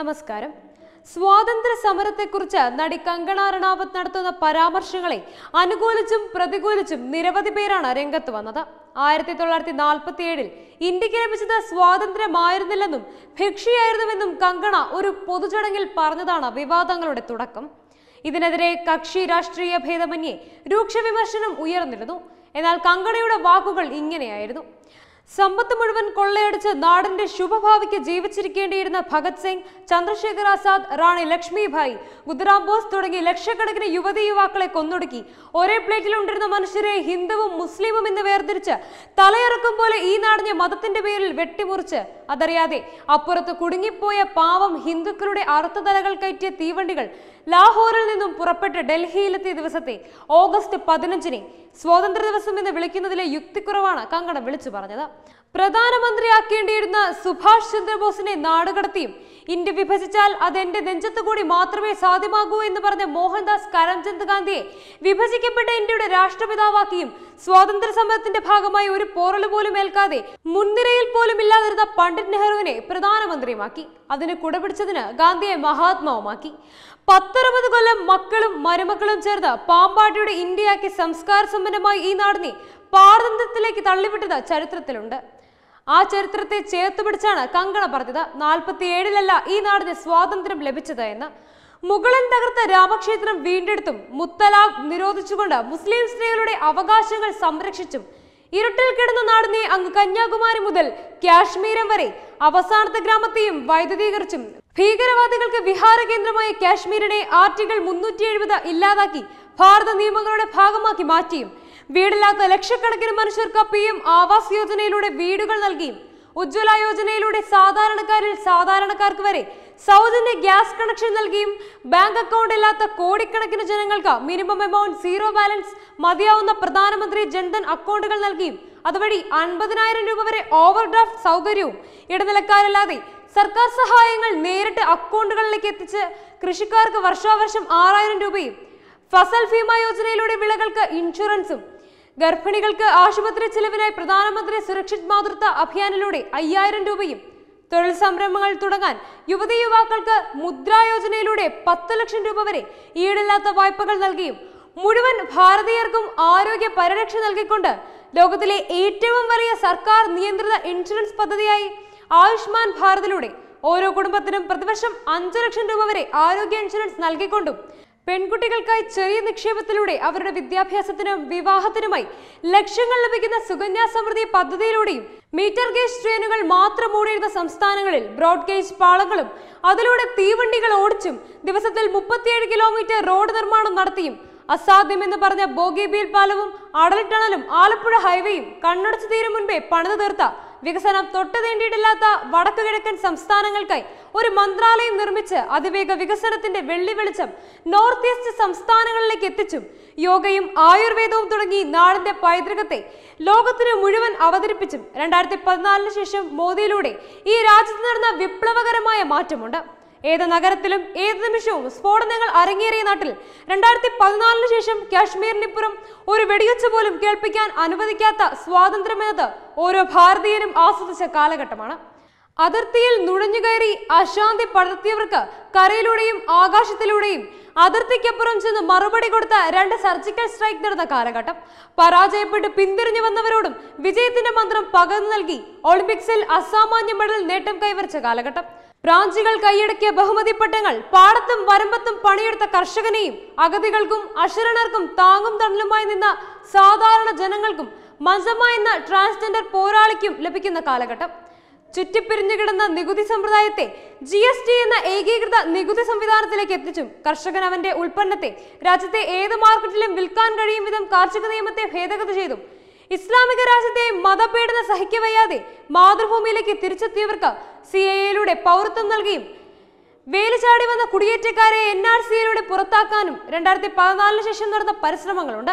നമസ്കാരം സ്വാതന്ത്ര്യ സമരത്തെക്കുറിച്ച് നടി കങ്കണ റണാവത്ത് നടത്തുന്ന പരാമർശങ്ങളെ അനുകൂലിച്ചും പ്രതികൂലിച്ചും നിരവധി പേരാണ് രംഗത്ത് വന്നത് ആയിരത്തി തൊള്ളായിരത്തി നാൽപ്പത്തി ഏഴിൽ ഇന്ത്യക്ക് ലഭിച്ചത് സ്വാതന്ത്ര്യമായിരുന്നില്ലെന്നും ഭിക്ഷിയായിരുന്നുവെന്നും കങ്കണ ഒരു പൊതുചടങ്ങിൽ പറഞ്ഞതാണ് വിവാദങ്ങളുടെ തുടക്കം ഇതിനെതിരെ കക്ഷി രാഷ്ട്രീയ ഭേദമന്യേ രൂക്ഷ വിമർശനം ഉയർന്നിരുന്നു എന്നാൽ കങ്കണയുടെ വാക്കുകൾ ഇങ്ങനെയായിരുന്നു സമ്പത്ത് മുഴുവൻ കൊള്ളയടിച്ച് നാടിന്റെ ശുഭഭാവിക്ക് ജീവിച്ചിരിക്കേണ്ടിയിരുന്ന ഭഗത് സിംഗ് ചന്ദ്രശേഖർ ആസാദ് റാണി ലക്ഷ്മിഭായ് ഗുദ്റാം ബോസ് തുടങ്ങി ലക്ഷക്കണക്കിന് യുവതി യുവാക്കളെ കൊന്നൊടുക്കി ഒരേ പ്ലേറ്റിൽ ഉണ്ടിരുന്ന മനുഷ്യരെ ഹിന്ദുവും മുസ്ലിമും എന്ന് വേർതിരിച്ച് തലയിറക്കും പോലെ ഈ നാടിനെ മതത്തിന്റെ പേരിൽ വെട്ടിമുറിച്ച് അതറിയാതെ അപ്പുറത്ത് കുടുങ്ങിപ്പോയ പാവം ഹിന്ദുക്കളുടെ അറുത്ത തലകൾ കയറ്റിയ തീവണ്ടികൾ ലാഹോറിൽ നിന്നും പുറപ്പെട്ട് ഡൽഹിയിലെത്തിയ ദിവസത്തെ ഓഗസ്റ്റ് പതിനഞ്ചിന് സ്വാതന്ത്ര്യ ദിവസം എന്ന് വിളിക്കുന്നതിലെ യുക്തിക്കുറവാണ് കങ്കണം വിളിച്ചു പറഞ്ഞത് പ്രധാനമന്ത്രിയാക്കേണ്ടിയിരുന്ന സുഭാഷ് ചന്ദ്രബോസിനെ നാടുകടത്തിയും ഇന്ത്യ വിഭജിച്ചാൽ അത് എന്റെ നെഞ്ചത്തു കൂടി മാത്രമേ സാധ്യമാകൂ എന്ന് പറഞ്ഞ മോഹൻദാസ് കരംചന്ദ് ഗാന്ധിയെ വിഭജിക്കപ്പെട്ട ഇന്ത്യയുടെ രാഷ്ട്രപിതാവാക്കിയും സ്വാതന്ത്ര്യ സമരത്തിന്റെ ഭാഗമായി ഒരു പോറൽ പോലും ഏൽക്കാതെ മുൻനിരയിൽ പോലും ഇല്ലാതിരുന്ന പണ്ഡിറ്റ് നെഹ്റുവിനെ പ്രധാനമന്ത്രിയുമാക്കി അതിന് കുടപിടിച്ചതിന് ഗാന്ധിയെ മഹാത്മാവുമാക്കി പത്തറുപത് കൊല്ലം മക്കളും മരുമക്കളും ചേർന്ന് പാമ്പാട്ടിയുടെ ഇന്ത്യയാക്കി സംസ്കാര സംരംഭമായി ഈ നാടിനെ പാരതന്ത്ര്യത്തിലേക്ക് തള്ളിവിട്ടത് ചരിത്രത്തിലുണ്ട് ആ ചരിത്രത്തെ ചേർത്ത് പിടിച്ചാണ് കങ്കണ പറഞ്ഞത് നാൽപ്പത്തിയേഴിലല്ല ഈ നാടിന് സ്വാതന്ത്ര്യം ലഭിച്ചത് എന്ന് മുഗളൻ തകർത്ത രാമക്ഷേത്രം വീണ്ടെടുത്തും മുത്തലാഖ് നിരോധിച്ചുകൊണ്ട് മുസ്ലിം സ്ത്രീകളുടെ അവകാശങ്ങൾ സംരക്ഷിച്ചും ഇരുട്ടിൽ കിടന്ന നാടിനെ അങ്ങ് കന്യാകുമാരി മുതൽ കാശ്മീരം വരെ അവസാനത്തെ ഗ്രാമത്തെയും വൈദ്യുതീകരിച്ചും ഭീകരവാദികൾക്ക് വിഹാര കേന്ദ്രമായ കാശ്മീരിനെ ആർട്ടിക്കിൾ മുന്നൂറ്റി എഴുപത് ഇല്ലാതാക്കി ഭാരത നിയമങ്ങളുടെ ഭാഗമാക്കി മാറ്റിയും വീടില്ലാത്ത ലക്ഷക്കണക്കിന് മനുഷ്യർക്ക് പി എം ആവാസ് യോജനയിലൂടെ വീടുകൾ നൽകിയും ഉജ്ജ്വല യോജനയിലൂടെ സാധാരണക്കാരിൽ സാധാരണക്കാർക്ക് വരെ സൗജന്യ ഗ്യാസ് കണക്ഷൻ നൽകിയും ബാങ്ക് അക്കൗണ്ട് ഇല്ലാത്ത കോടിക്കണക്കിന് ജനങ്ങൾക്ക് മിനിമം എമൗണ്ട് സീറോ ബാലൻസ് മതിയാവുന്ന പ്രധാനമന്ത്രി ജൻധൻ അക്കൗണ്ടുകൾ നൽകിയും അതുവഴി അൻപതിനായിരം രൂപ വരെ ഓവർ ഡ്രാഫ്റ്റ് സൗകര്യവും ഇടനിലക്കാരല്ലാതെ സർക്കാർ സഹായങ്ങൾ നേരിട്ട് അക്കൗണ്ടുകളിലേക്ക് എത്തിച്ച് കൃഷിക്കാർക്ക് വർഷാവർഷം ആറായിരം രൂപയും ഫസൽ ഭീമ യോജനയിലൂടെ വിളകൾക്ക് ഇൻഷുറൻസും ഗർഭിണികൾക്ക് ആശുപത്രി ചെലവിനായി പ്രധാനമന്ത്രി സുരക്ഷിത് മാതൃത്വ അഭിയാനിലൂടെ അയ്യായിരം രൂപയും തൊഴിൽ സംരംഭങ്ങൾ തുടങ്ങാൻ യുവതി യുവാക്കൾക്ക് മുദ്ര യോജനയിലൂടെ പത്ത് ലക്ഷം രൂപ വരെ ഈടില്ലാത്ത വായ്പകൾ നൽകിയും മുഴുവൻ ഭാരതീയർക്കും ആരോഗ്യ പരിരക്ഷ നൽകിക്കൊണ്ട് ലോകത്തിലെ ഏറ്റവും വലിയ സർക്കാർ നിയന്ത്രിത ഇൻഷുറൻസ് പദ്ധതിയായി ആയുഷ്മാൻ ഭാരതിലൂടെ ഓരോ കുടുംബത്തിനും പ്രതിവർഷം അഞ്ചു ലക്ഷം രൂപ വരെ ആരോഗ്യ ഇൻഷുറൻസ് നൽകിക്കൊണ്ടും പെൺകുട്ടികൾക്കായി ചെറിയ നിക്ഷേപത്തിലൂടെ അവരുടെ വിദ്യാഭ്യാസത്തിനും വിവാഹത്തിനുമായി ലക്ഷ്യങ്ങൾ ലഭിക്കുന്ന സുകന്യാ സമൃദ്ധി പദ്ധതിയിലൂടെയും മീറ്റർ ഗേജ് ട്രെയിനുകൾ മാത്രം ഓടിയിരുന്ന സംസ്ഥാനങ്ങളിൽ ബ്രോഡ് ഗേജ് പാളങ്ങളും അതിലൂടെ തീവണ്ടികൾ ഓടിച്ചും ദിവസത്തിൽ മുപ്പത്തിയേഴ് കിലോമീറ്റർ റോഡ് നിർമ്മാണം നടത്തിയും അസാധ്യമെന്ന് പറഞ്ഞ ബോഗിബീൽ പാലവും അടൽ ടണലും ആലപ്പുഴ ഹൈവേയും കണ്ണടച്ചു തീരും മുൻപേ പണിത് തീർത്ത വികസനം തൊട്ടു തേണ്ടിയിട്ടില്ലാത്ത വടക്കു കിഴക്കൻ സംസ്ഥാനങ്ങൾക്കായി ഒരു മന്ത്രാലയം നിർമ്മിച്ച് അതിവേഗ വികസനത്തിന്റെ വെള്ളി വെളിച്ചം നോർത്ത് ഈസ്റ്റ് സംസ്ഥാനങ്ങളിലേക്ക് എത്തിച്ചും യോഗയും ആയുർവേദവും തുടങ്ങി നാടിന്റെ പൈതൃകത്തെ ലോകത്തിന് മുഴുവൻ അവതരിപ്പിച്ചും രണ്ടായിരത്തി പതിനാലിന് ശേഷം മോദിയിലൂടെ ഈ രാജ്യത്ത് നടന്ന വിപ്ലവകരമായ മാറ്റമുണ്ട് ഏത് നഗരത്തിലും ഏത് നിമിഷവും സ്ഫോടനങ്ങൾ അരങ്ങേറിയ നാട്ടിൽ രണ്ടായിരത്തി പതിനാലിന് ശേഷം കാശ്മീരിനിപ്പുറം ഒരു വെടിയൊച്ച പോലും കേൾപ്പിക്കാൻ അനുവദിക്കാത്ത സ്വാതന്ത്ര്യമെന്നത് ഓരോ ഭാരതീയനും ആസ്വദിച്ച കാലഘട്ടമാണ് അതിർത്തിയിൽ നുഴഞ്ഞുകയറി അശാന്തി പടർത്തിയവർക്ക് കരയിലൂടെയും ആകാശത്തിലൂടെയും അതിർത്തിക്കപ്പുറം ചെന്ന് മറുപടി കൊടുത്ത രണ്ട് സർജിക്കൽ സ്ട്രൈക്ക് നടന്ന കാലഘട്ടം പരാജയപ്പെട്ട് പിന്തിരിഞ്ഞു വന്നവരോടും വിജയത്തിന്റെ മന്ത്രം പകർന്നു നൽകി ഒളിമ്പിക്സിൽ അസാമാന്യ മെഡൽ നേട്ടം കൈവരിച്ച കാലഘട്ടം ബ്രാഞ്ചുകൾ കൈയടക്കിയ ബഹുമതി പട്ടങ്ങൾ പാടത്തും വരമ്പത്തും പണിയെടുത്ത കർഷകനെയും അഗതികൾക്കും അശരണർക്കും താങ്ങും തണലുമായി നിന്ന സാധാരണ ജനങ്ങൾക്കും മസമ എന്ന ട്രാൻസ്ജെൻഡർ പോരാളിക്കും ലഭിക്കുന്ന കാലഘട്ടം ചുറ്റിപ്പിരിഞ്ഞു കിടന്ന നികുതി സമ്പ്രദായത്തെ ജി എസ് ടി എന്ന ഏകീകൃത നികുതി സംവിധാനത്തിലേക്ക് എത്തിച്ചും കർഷകൻ അവന്റെ ഉൽപ്പന്നത്തെ രാജ്യത്തെ ഏത് മാർക്കറ്റിലും വിൽക്കാൻ കഴിയും വിധം കാർഷിക നിയമത്തെ ഭേദഗതി ചെയ്തും ഇസ്ലാമിക രാജ്യത്തെ മതപീഡന സഹിക്കവയ്യാതെ മാതൃഭൂമിയിലേക്ക് തിരിച്ചെത്തിയവർക്ക് സി എയിലൂടെ പൗരത്വം നൽകിയും വേലുചാടി വന്ന കുടിയേറ്റക്കാരെ എൻ ആർ സിയിലൂടെ പുറത്താക്കാനും രണ്ടായിരത്തി പതിനാലിന് ശേഷം നടന്ന പരിശ്രമങ്ങളുണ്ട്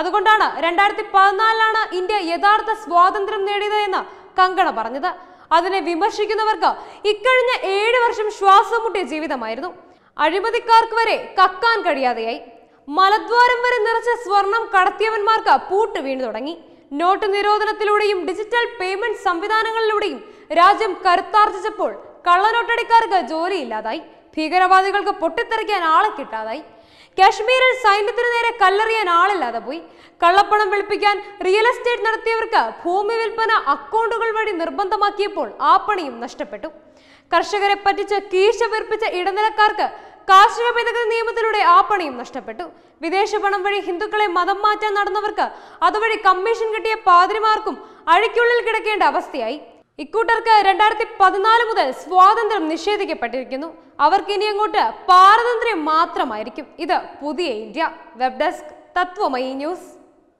അതുകൊണ്ടാണ് രണ്ടായിരത്തി പതിനാലിലാണ് ഇന്ത്യ യഥാർത്ഥ സ്വാതന്ത്ര്യം നേടിയത് എന്ന് കങ്കണ പറഞ്ഞത് അതിനെ വിമർശിക്കുന്നവർക്ക് ഇക്കഴിഞ്ഞ ഏഴ് വർഷം ശ്വാസം മുട്ടിയ ജീവിതമായിരുന്നു അഴിമതിക്കാർക്ക് വരെ കക്കാൻ കഴിയാതെയായി മലദ്വാരം വരെ നിറച്ച സ്വർണം കടത്തിയവന്മാർക്ക് പൂട്ട് വീണു തുടങ്ങി നോട്ട് നിരോധനത്തിലൂടെയും ഡിജിറ്റൽ പേയ്മെന്റ് സംവിധാനങ്ങളിലൂടെയും രാജ്യം കരുത്താർജിച്ചപ്പോൾ കള്ളനോട്ടടിക്കാർക്ക് ജോലിയില്ലാതായി ഭീകരവാദികൾക്ക് പൊട്ടിത്തെറിക്കാൻ ആളെ കിട്ടാതായി കാശ്മീരിൽ സൈന്യത്തിനു നേരെ കല്ലെറിയാൻ ആളില്ലാതെ പോയി കള്ളപ്പണം വെളുപ്പിക്കാൻ റിയൽ എസ്റ്റേറ്റ് നടത്തിയവർക്ക് ഭൂമി വിൽപ്പന അക്കൗണ്ടുകൾ വഴി നിർബന്ധമാക്കിയപ്പോൾ ആ പണിയും നഷ്ടപ്പെട്ടു കർഷകരെ പറ്റിച്ച് കീഴ്ച വീർപ്പിച്ച ഇടനിലക്കാർക്ക് കാർഷിക ഭേദഗതി നിയമത്തിലൂടെ ആ പണിയും നഷ്ടപ്പെട്ടു വിദേശ പണം വഴി ഹിന്ദുക്കളെ മതം മാറ്റാൻ നടന്നവർക്ക് അതുവഴി കമ്മീഷൻ കിട്ടിയ പാതിരിമാർക്കും അഴിക്കുള്ളിൽ കിടക്കേണ്ട അവസ്ഥയായി ഇക്കൂട്ടർക്ക് രണ്ടായിരത്തി പതിനാല് മുതൽ സ്വാതന്ത്ര്യം നിഷേധിക്കപ്പെട്ടിരിക്കുന്നു അവർക്ക് ഇനി അങ്ങോട്ട് പാരതന്ത്ര്യം മാത്രമായിരിക്കും ഇത് പുതിയ India web desk Tatwamayi news